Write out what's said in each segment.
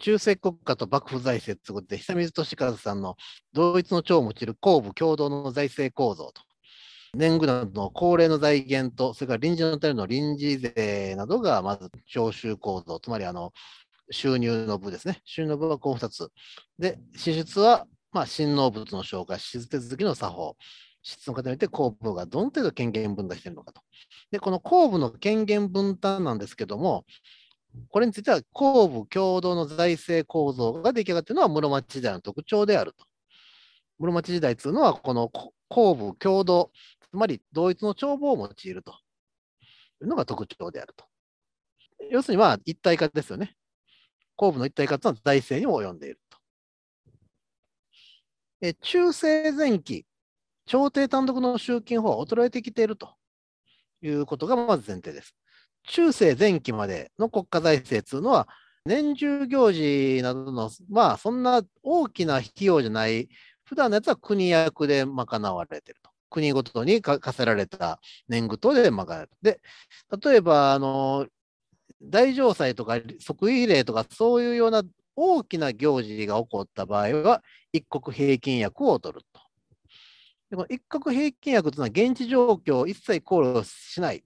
中世国家と幕府財政ということで、久水利和さんの同一の長を用いる公務共同の財政構造と、年貢などの高齢の財源と、それから臨時のための臨時税などがまず徴収構造、つまりあの収入の部ですね。収入の部はこう2つ。で、支出は、まあ、新納物の消化、支出手続きの作法。支出の方によって公部がどの程度権限分担しているのかと。で、この公部の権限分担なんですけども、これについては公務共同の財政構造が出来上がっているのは室町時代の特徴であると。室町時代というのはこの公部共同、つまり同一の帳簿を用いるというのが特徴であると。要するには、一体化ですよね。公務の一体化というのは財政にも及んでいると。え中世前期、朝廷単独の集金法は衰えてきているということがまず前提です。中世前期までの国家財政というのは、年中行事などの、まあ、そんな大きな費用じゃない、普段のやつは国役で賄われていると。国ごとに課せられた年貢等で賄われで、例えば、あの、大城祭とか即位礼とか、そういうような大きな行事が起こった場合は、一国平均役を取ると。でこの一国平均役というのは現地状況を一切考慮しない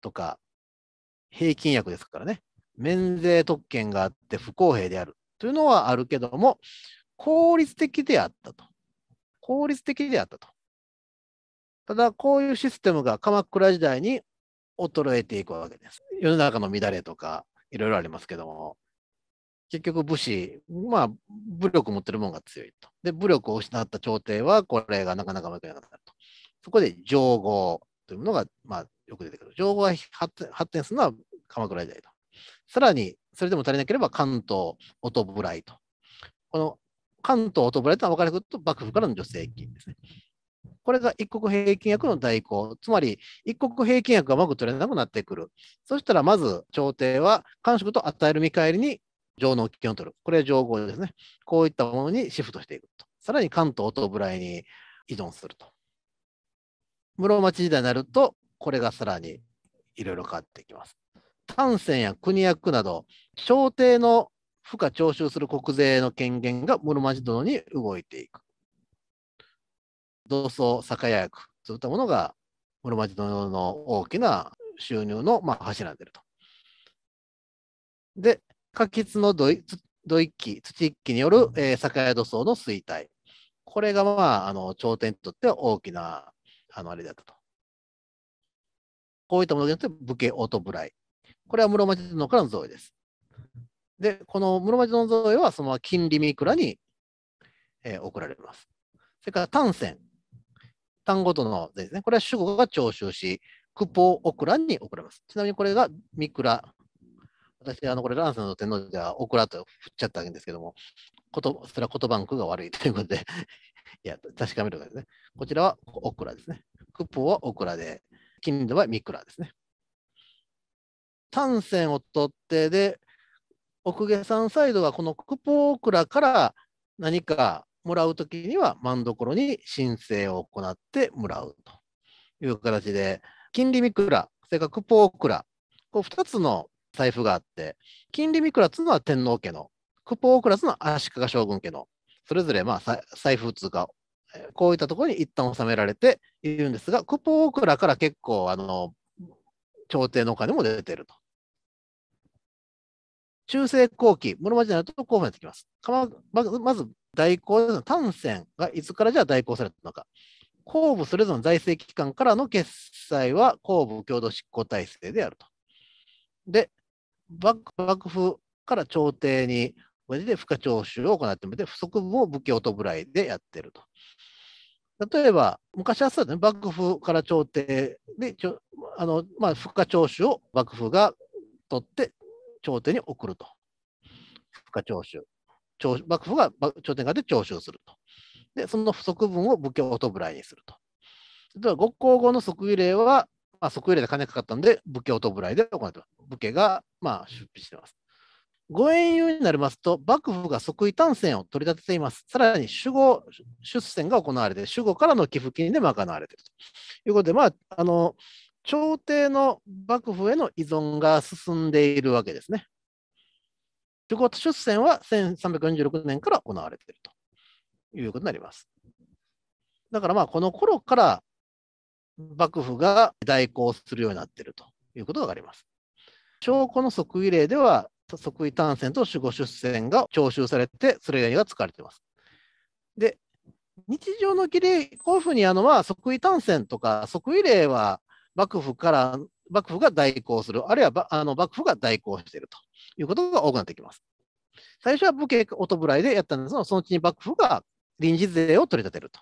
とか、平均薬ですからね、免税特権があって不公平であるというのはあるけども、効率的であったと。効率的であったと。ただ、こういうシステムが鎌倉時代に衰えていくわけです。世の中の乱れとか、いろいろありますけども、結局武士、まあ、武力持ってるもんが強いと。で、武力を失った朝廷は、これがなかなかうまくいかなくなると。そこで、上皇というものが、まあ、よく出てくる。情報が発展するのは鎌倉時代と。さらに、それでも足りなければ関東音ぶらいと。この関東音ぶらいというのは分かりやすくと幕府からの助成金ですね。これが一国平均約の代行、つまり一国平均約がうまく取れなくなってくる。そしたらまず朝廷は官職と与える見返りに上納金を取る。これは上合ですね。こういったものにシフトしていくと。さらに関東音ブライに依存すると。室町時代になるとこれがさらにいろいろ変わってきます。単線や国や区など、朝廷の負荷徴収する国税の権限が室町殿に動いていく。同窓酒屋役そういったものが室町殿の大きな収入の、まあ、柱になると。で、可吉の土土一揆、土一揆による、えー、酒屋土葬の衰退。これが、まあ、あの朝廷にとっては大きなあのあれだったと。こういったものによって武家音ぶらい。これは室町殿からの贈与です。で、この室町の贈与はその金利三倉に、えー、送られます。それから単線。単語とのですね。これは主語が徴収し、クポオクラに送られます。ちなみにこれが三倉。私、あの、これ、ランスの天皇ではオクラと振っちゃったわけですけども、こと、それは言葉ん句が悪いということで いや、確かめるわけですね。こちらはオクラですね。クポはオクラで、金の場合ミクラですね。単線を取ってで、奥下山サイドがこのクポークラから何かもらうときには、真ろに申請を行ってもらうという形で、金利ミクラ、それからクポークラ、こう2つの財布があって、金利ミクラというのは天皇家の、クポークラというのは足利将軍家の、それぞれまあ財布通貨こういったところに一旦収められているんですが、クポオクラから結構、あの、朝廷のお金も出てると。中世後期、室町になると後になってきます。まず、代行単線がいつからじゃあ代行されたのか。公部それぞれの財政機関からの決済は公部共同執行体制であると。で、幕府から朝廷に、これで付加徴収を行ってみて、不足分を武器とぶらいでやってると。例えば、昔はそうだね、幕府から朝廷で、ちょあのまあ、付加徴収を幕府が取って朝廷に送ると。付加徴収。幕府が朝廷側で徴収すると。で、その不足分を武教とぶにすると。例えば、ご皇後の即位令は、まあ、即位令で金かかったんで、武教とぶで行ってます。武家が、まあ、出費してます。ご縁遊になりますと、幕府が即位単線を取り立てています。さらに、守護出船が行われて、守護からの寄付金で賄われているということで、まあ、あの朝廷の幕府への依存が進んでいるわけですね。守護出船は1346年から行われているということになります。だからまあこの頃から幕府が代行するようになっているということがあります。証拠の即位例では即位単線と守護出線が徴収されて、それ以外が使われています。で、日常の儀礼、こういうふうにあの、は即位単線とか即位礼は幕府から、幕府が代行する、あるいはあの幕府が代行しているということが多くなってきます。最初は武家おらいでやったんですが、そのうちに幕府が臨時税を取り立てると。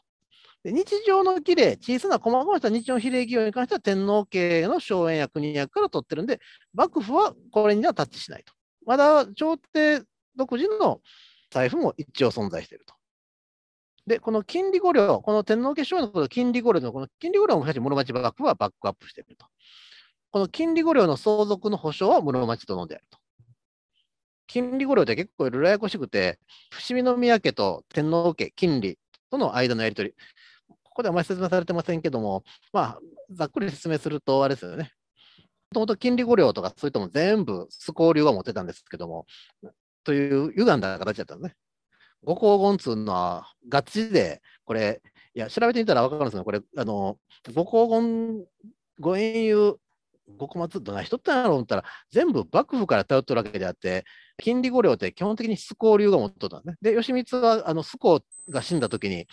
で日常の儀礼、小さな細々した日常比例企業に関しては天皇家の荘園や国役から取ってるんで、幕府はこれにはタッチしないと。まだ朝廷独自の財布も一応存在していると。で、この金利五両、この天皇家将のこと金利五両のこの金利五両もし室町幕府はバックアップしていると。この金利五両の相続の保障は室町殿であると。金利五両って結構いろいろややこしくて、伏見宮家と天皇家、金利との間のやり取り、ここではあまり説明されてませんけども、まあ、ざっくり説明すると、あれですよね、ともと金利五両とかそういったも全部、スコー流は持ってたんですけども、という歪んだ形だったんですね。五黄言つうのは、ガチで、これ、いや、調べてみたら分かるんですけど、これ、あの、五黄言、五円融、五小松、どないしってんやろう思ったら、全部幕府から頼ってるわけであって、金利五両って基本的にスコー流が持っとったんですね。で、吉光は、あの、スコが死んだときに、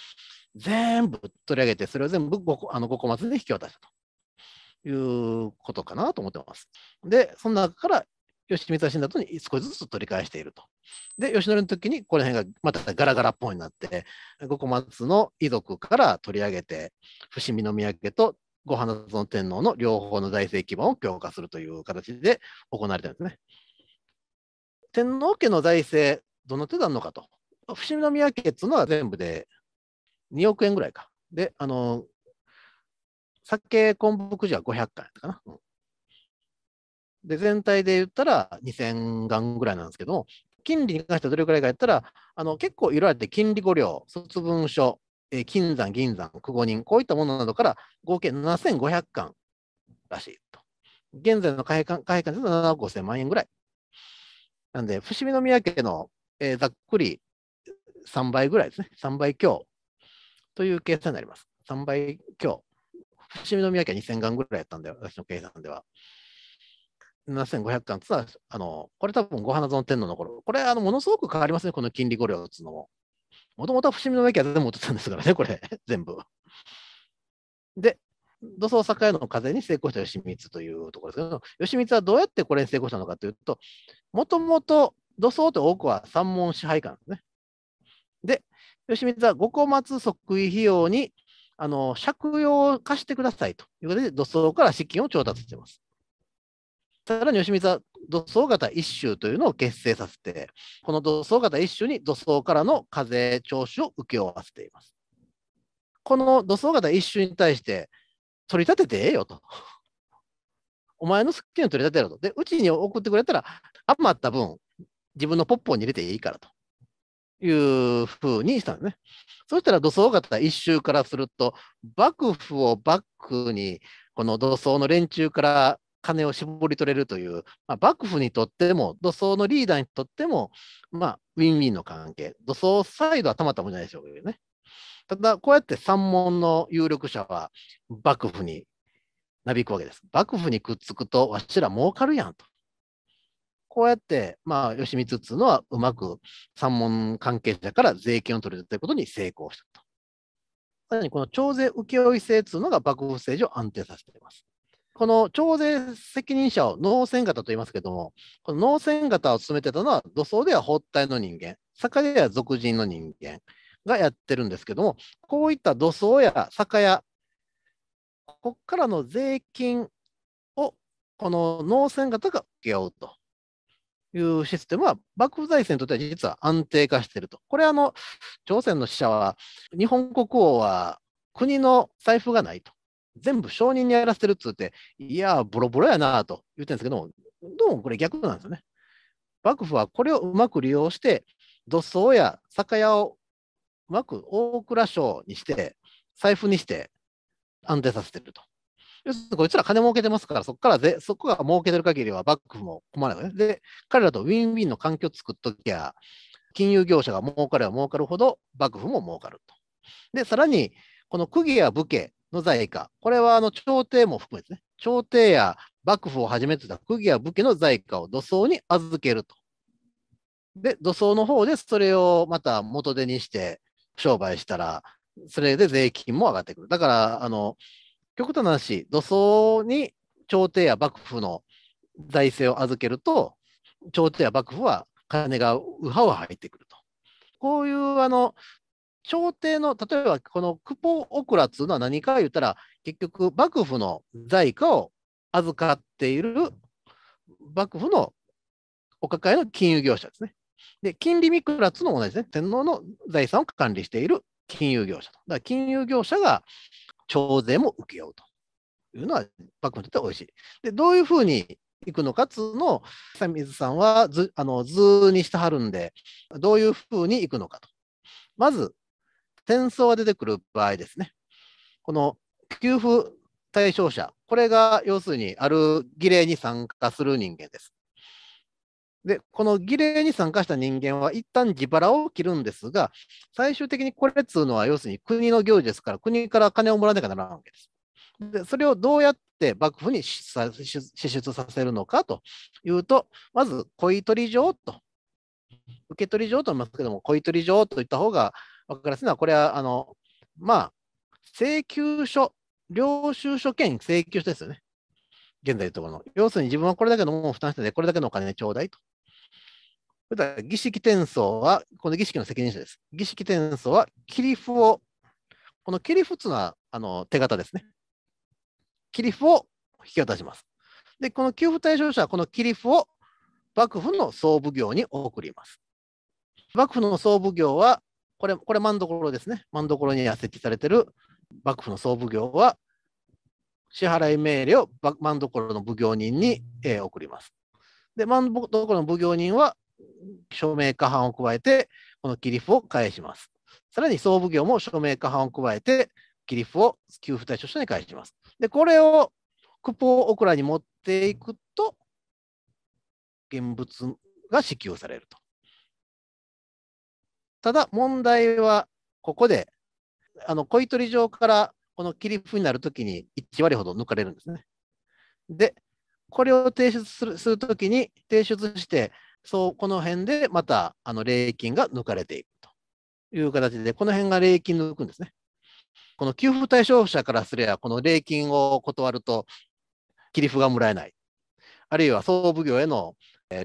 全部取り上げて、それを全部五あの小松で引き渡したと。いうことかなと思ってます。で、その中から吉光信だとに少しずつ取り返していると。で、吉典の時にこの辺がまたガラガラっぽいになって、五小松の遺族から取り上げて、伏見宮家と五花園天皇の両方の財政基盤を強化するという形で行われたんですね。天皇家の財政、どの程度あるのかと。伏見宮家っていうのは全部で2億円ぐらいか。で、あの、酒昆布くじは500貫やったかな。で、全体で言ったら2000貫ぐらいなんですけども、金利に関してはどれくらいかやったら、あの結構いろいろあって、金利5両、卒分書、えー、金山、銀山、九五人、こういったものなどから合計7500巻らしいと。現在の開館開館で7億5000万円ぐらい。なんで、伏見宮家の、えー、ざっくり3倍ぐらいですね。3倍強という計算になります。3倍強伏見宮家は2000巻ぐらいやったんだよ、私の計算では。7500巻ってさ、あの、これ多分、ご花園天皇の頃。これ、あの、ものすごく変わりますね、この金利五両っていうのも。もともとは伏見の宮家は全部持ってたんですからね、これ、全部。で、土葬栄の風に成功した吉光というところですけど、吉光はどうやってこれに成功したのかというと、もともと土葬って多くは三門支配官ですね。で、吉光は五個松即位費用にあの借用を貸してくださいということで、土葬から資金を調達しています。さらに吉光は土葬型一州というのを結成させて、この土葬型一州に土葬からの課税徴収を請け負わせています。この土葬型一州に対して、取り立ててええよと。お前の好きな取り立てろと。で、うちに送ってくれたら、余った分、自分のポッポに入れていいからと。いうふうにしたんですね。そしたら土葬方一周からすると、幕府をバックに、この土葬の連中から金を絞り取れるという、まあ、幕府にとっても、土葬のリーダーにとっても、まあ、ウィンウィンの関係。土葬サイドはたまたまじゃないでしょうけどね。ただ、こうやって三門の有力者は幕府になびくわけです。幕府にくっつくと、わしら儲かるやんと。こうやって、まあ、吉光っつうのはうまく三門関係者から税金を取り出すことに成功したと。さらにこの徴税請負制というのが幕府政治を安定させています。この徴税責任者を農船型と言いますけども、この農船型を進めてたのは土葬では包帯の人間、酒屋や俗人の人間がやってるんですけども、こういった土葬や酒屋、ここからの税金をこの農船型が請け負うと。いうシステムは、幕府財政にとっては実は安定化していると。これあの、朝鮮の使者は、日本国王は国の財布がないと。全部承認にやらせてるっつって、いやボロボロやなと言ってるんですけども、どうもこれ逆なんですよね。幕府はこれをうまく利用して、土葬や酒屋をうまく大蔵省にして、財布にして安定させてると。要するにこいつら金儲けてますから、そこからぜ、そこが儲けてる限りは幕府も困らない、で、彼らとウィンウィンの環境を作っときゃ、金融業者が儲かれば儲かるほど、幕府も儲かると。で、さらに、この区議や武家の財貨、これはあの朝廷も含めてね、朝廷や幕府をはじめとした区議や武家の財貨を土葬に預けると。で、土葬の方でそれをまた元手にして商売したら、それで税金も上がってくる。だから、あの、極端な話、土葬に朝廷や幕府の財政を預けると、朝廷や幕府は金がうはうは入ってくると。こういうあの朝廷の例えばこのクポオクラっていうのは何か言ったら結局幕府の財貨を預かっている幕府のお抱えの金融業者ですね。で、金利ミクラっいうのも同じですね。天皇の財産を管理している金融業者と。だから金融業者が徴税も受けようというのは、幕府にとっては美味しい。で、どういうふうにいくのかつの、久水さんは図あの図にしてはるんで、どういうふうにいくのかと。まず、戦争が出てくる場合ですね。この給付対象者、これが要するにある儀礼に参加する人間です。で、この儀礼に参加した人間は一旦自腹を切るんですが、最終的にこれっつうのは要するに国の行事ですから、国から金をもらわなきゃならないわけです。で、それをどうやって幕府に支出させるのかというと、まず、恋取状と、受け取り状と言いますけども、恋取状といった方が分かりやすいのは、これは、あの、まあ、請求書、領収書兼請求書ですよね。現在のところの。要するに自分はこれだけのものを負担して、て、これだけのお金ちょうだいとそれでは儀式転送は、この儀式の責任者です。儀式転送は、切り符を、この切り符というのはあの手形ですね。切り符を引き渡します。で、この給付対象者は、この切り符を幕府の総奉行に送ります。幕府の総奉行は、これ、これ、万所ですね。万所に設置されている幕府の総奉行は、支払い命令を万所の奉行人に、え送ります。で、万所の奉行人は、署名下半を加えて、この切り付を返します。さらに総奉行も署名下半を加えて、切り付を給付対象者に返します。で、これをクポオクラに持っていくと、現物が支給されると。ただ、問題は、ここで、あの、小取上から、この切り符になるときに1割ほど抜かれるんですね。で、これを提出するするときに、提出して、そうこの辺でまたあの霊金が抜かれていくという形で、この辺が霊金抜くんですね。この給付対象者からすれば、この礼金を断ると、切り符がもらえない。あるいは総奉行への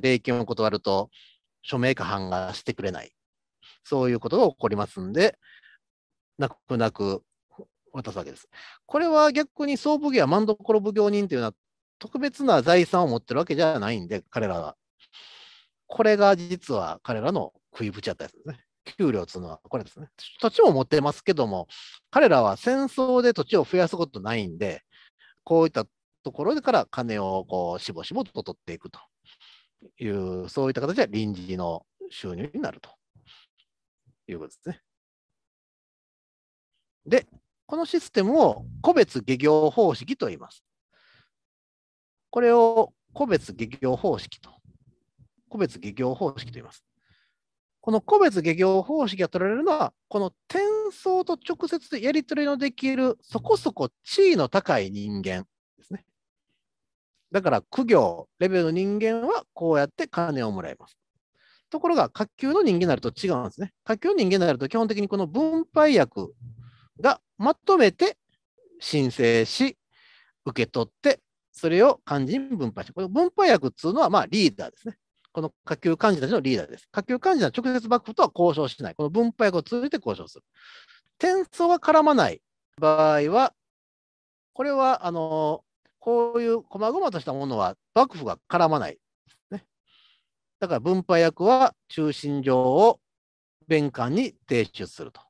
礼金を断ると、署名下半がしてくれない。そういうことが起こりますんで、泣く泣く渡すわけです。これは逆に総奉行は万所奉行人というのは、特別な財産を持ってるわけじゃないんで、彼らは。これが実は彼らの食いぶちだったやつですね。給料というのはこれですね。土地も持ってますけども、彼らは戦争で土地を増やすことないんで、こういったところから金をこうしぼしぼと取っていくという、そういった形で臨時の収入になるということですね。で、このシステムを個別漁業方式と言います。これを個別漁業方式と個別下行方式と言います。この個別下行方式が取られるのは、この転送と直接やり取りのできるそこそこ地位の高い人間ですね。だから、苦行、レベルの人間はこうやって金をもらいます。ところが、下級の人間になると違うんですね。下級の人間になると、基本的にこの分配役がまとめて申請し、受け取って、それを漢字に分配して、この分配役っていうのはまあリーダーですね。この下級幹事たちのリーダーです。下級幹事は直接幕府とは交渉しない。この分配役を通じて交渉する。転送が絡まない場合は、これは、あの、こういう細々としたものは幕府が絡まない。ね、だから分配役は中心上を弁官に提出すると。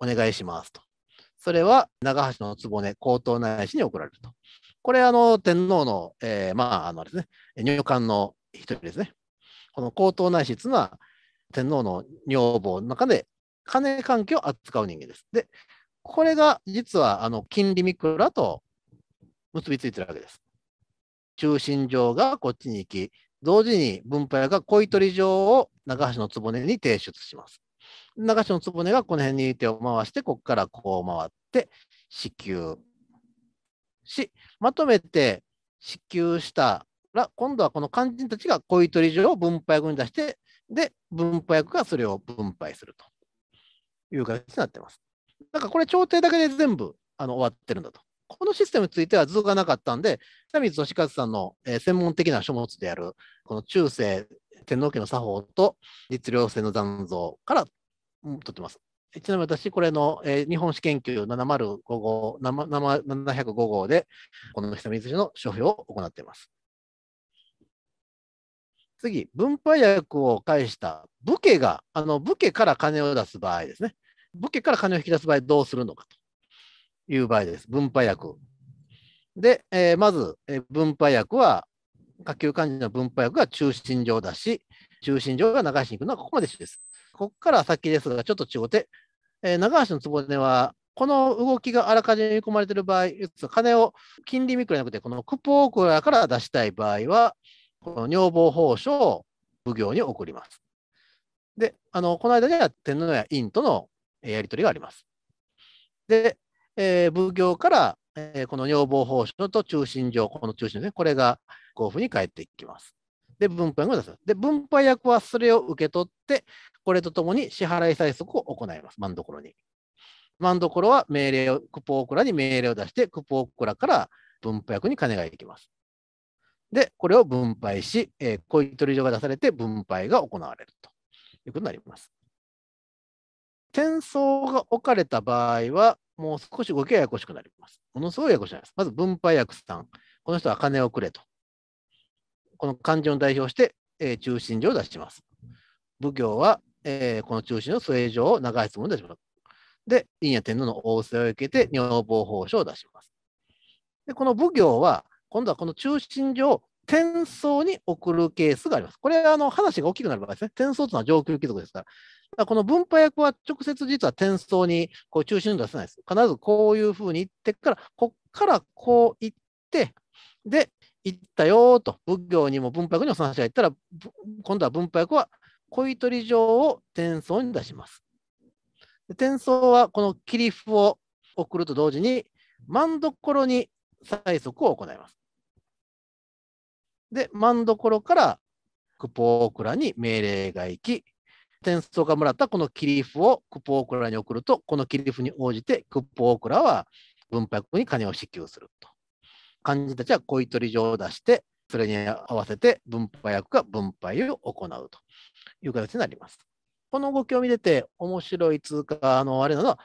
お願いしますと。それは長橋の局、高等内史に送られると。これ、あの、天皇の、えー、まあ、あのですね、入管の一人ですね。この皇統内室なのは天皇の女房の中で金関係を扱う人間です。で、これが実はあの金利ミクラと結びついてるわけです。中心状がこっちに行き、同時に分配が恋取状を長橋の局に提出します。長橋の局がこの辺に手を回して、ここからこう回って支給し、まとめて支給したら、今度はこの肝心たちが恋取り所を分配役に出して、で、分配役がそれを分配するという形になっています。だからこれ、朝廷だけで全部あの終わってるんだと。このシステムについては図がなかったんで、久水利勝さんの、えー、専門的な書物である、この中世天皇家の作法と律令制の残像から、取ってます。ちなみに私、これの、えー、日本史研究705号、705号で、この久光の書評を行っています。次、分配役を介した武家が、あの武家から金を出す場合ですね。武家から金を引き出す場合、どうするのかという場合です。分配役。で、えー、まず、えー、分配役は、下級幹事の分配役が中心上だし、中心上が長橋に行くのはここまでです。ここから先ですが、ちょっと違うて、えー、長橋の局は、この動きがあらかじめ見込まれている場合、金を金利見くゃなくて、このクポークラから出したい場合は、この女房奉書を奉行に送ります。で、あのこの間には天皇や院とのやり取りがあります。で、えー、奉行から、えー、この女房法書と中心上、この中心ですね、これが交付に返っていきます。で、分配役を出す。で、分配役はそれを受け取って、これとともに支払い催促を行います、こ所に。こ所は命令を、クポークラに命令を出して、クポークラから分配役に金が行きます。で、これを分配し、えー、こういう取りが出されて分配が行われるということになります。転送が置かれた場合は、もう少し動きがややこしくなります。ものすごいややこしくなります。まず分配役さん、この人は金をくれと。この感情を代表して、えー、中心状を出します。奉行は、えー、この中心の末状を長い質問で出します。で、陰や天皇の仰せを受けて女房奉書を出します。で、この奉行は、今度はこの中心上、転送に送るケースがあります。これはあの話が大きくなる場合ですね。転送というのは上級貴族ですから。からこの分配役は直接実は転送にこう中心を出せないです。必ずこういうふうに行ってから、こっからこう行って、で、行ったよと、仏教にも分配役にも話が行ったら、今度は分配役は恋取り状を転送に出します。転送はこの切り符を送ると同時に、真ん所に催促を行います。で、万所からクポークラに命令が行き、転送がもらったこの切り符をクポークラに送ると、この切り符に応じてクポークラは文白に金を支給すると。漢人たちは恋取り状を出して、それに合わせて分配役が分配を行うという形になります。この動きを見てて面白い通貨、の、あれなのは、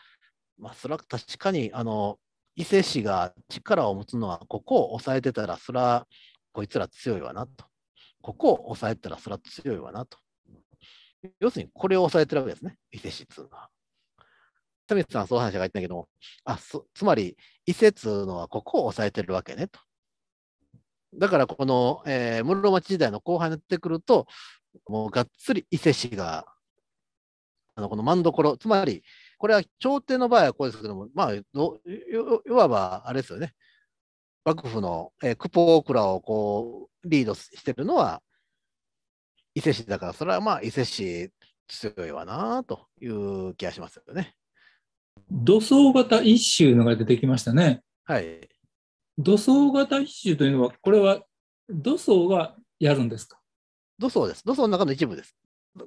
まあ、それは確かに、あの、伊勢氏が力を持つのは、ここを抑えてたら、そら、こいつら強いわなと。ここを抑えたら、そら強いわなと。要するに、これを抑えてるわけですね、伊勢氏っていうのは。田光さんはそう話が言ったけども、あそつまり、伊勢っていうのは、ここを抑えてるわけねと。だから、この、えー、室町時代の後半になってくると、もうがっつり伊勢氏が、あのこの真ろ、つまり、これは朝廷の場合はこうですけども、まあ、いわばあれですよね、幕府の、えー、クポークラをこうリードしてるのは伊勢市だから、それはまあ伊勢市強いわなという気がしますよね。土葬型一周のが出てきましたね。はい。土葬型一周というのは、これは土葬がやるんですか土葬です。土葬の中の一部です。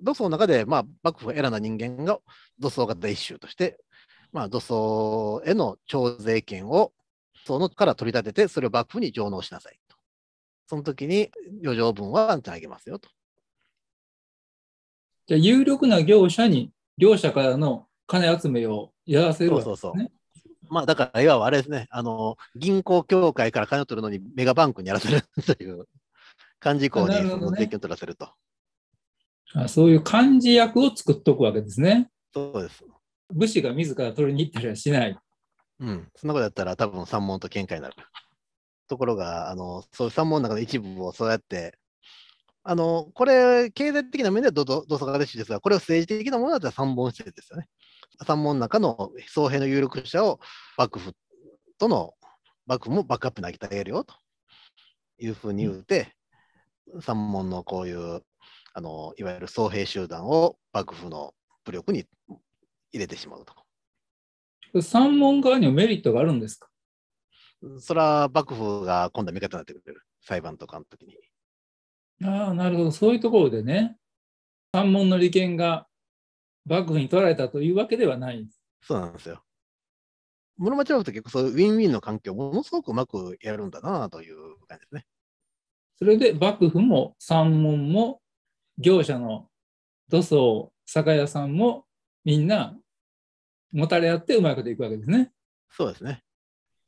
土葬の中で、まあ、幕府を選んだ人間が土葬型一種として、まあ、土葬への徴税権をそのから取り立てて、それを幕府に上納しなさいと。その時に余剰分はあんあげますよと。じゃ有力な業者に業者からの金集めをやらせるわけですね。そうそうそうまあだから、いわばあれですね、あの、銀行協会から金を取るのにメガバンクにやらせるという、幹事校にその税金を取らせると。あそういう漢字訳を作っとくわけですね。そうです。武士が自ら取りに行ったりはしない。うん、そんなことやったら多分三門と喧嘩になる。ところが、あのそういう三門の中の一部をそうやって、あのこれ、経済的な面では土佐がれしですが、これを政治的なものだったら三門指ですよね。三門の中の総兵の有力者を幕府との、幕府もバックアップに上げてあげるよというふうに言うて、うん、三門のこういうあのいわゆる僧兵集団を幕府の武力に入れてしまうと。三門側にはメリットがあるんですかそれは幕府が今度は味方になってくれる裁判とかの時に。ああなるほどそういうところでね三門の利権が幕府に取られたというわけではないそうなんですよ。室町幕府って結構そういうウィンウィンの環境をものすごくうまくやるんだなという感じですね。それで幕府も三門も業者の土葬、酒屋さんもみんなもたれ合ってうまくこいくわけですね。そうですね。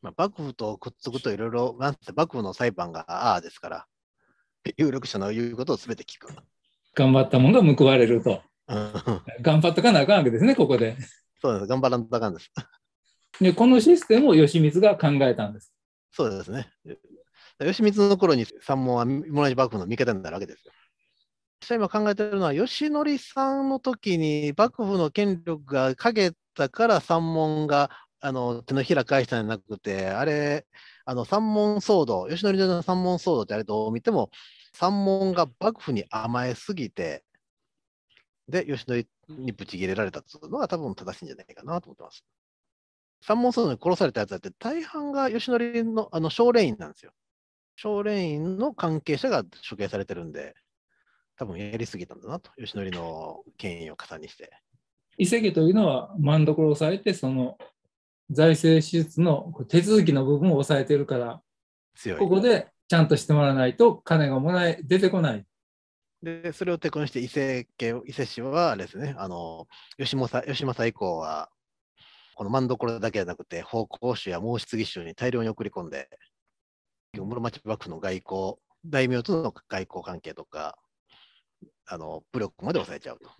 まあ、幕府とくっつくといろいろ、なんて幕府の裁判がああですから、有力者の言うことをすべて聞く。頑張ったものが報われると。頑張ったかなあかんわけですね、ここで。そうです、頑張らんとあかんです。で、このシステムを義満が考えたんです。そうですね。義満の頃に三門は同じ幕府の味方になるわけですよ。私は今考えてるのは、吉典さんの時に幕府の権力が陰たから三門があの手のひら返したんじゃなくて、あれ、あの三門騒動、吉典の三門騒動ってあれどう見ても、三門が幕府に甘えすぎて、で、吉典にぶち切れられたというのが多分正しいんじゃないかなと思ってます。三門騒動に殺されたやつだって、大半が吉典のあの少院なんですよ。奨励院の関係者が処刑されてるんで。多分やりすぎたんだなと、義則の権威を加算にして。伊勢家というのはまんどころを押さえて、その財政支出の手続きの部分を抑えてるから、ここでちゃんとしてもらわないと金がもらえ出てこない。で、それを手こにして伊勢家、伊勢氏はですね、あの吉政吉政以降は、このまんどころだけじゃなくて、奉公衆や申し継ぎ衆に大量に送り込んで、室町幕府の外交、大名との外交関係とか、あの武力まで抑えちゃうと。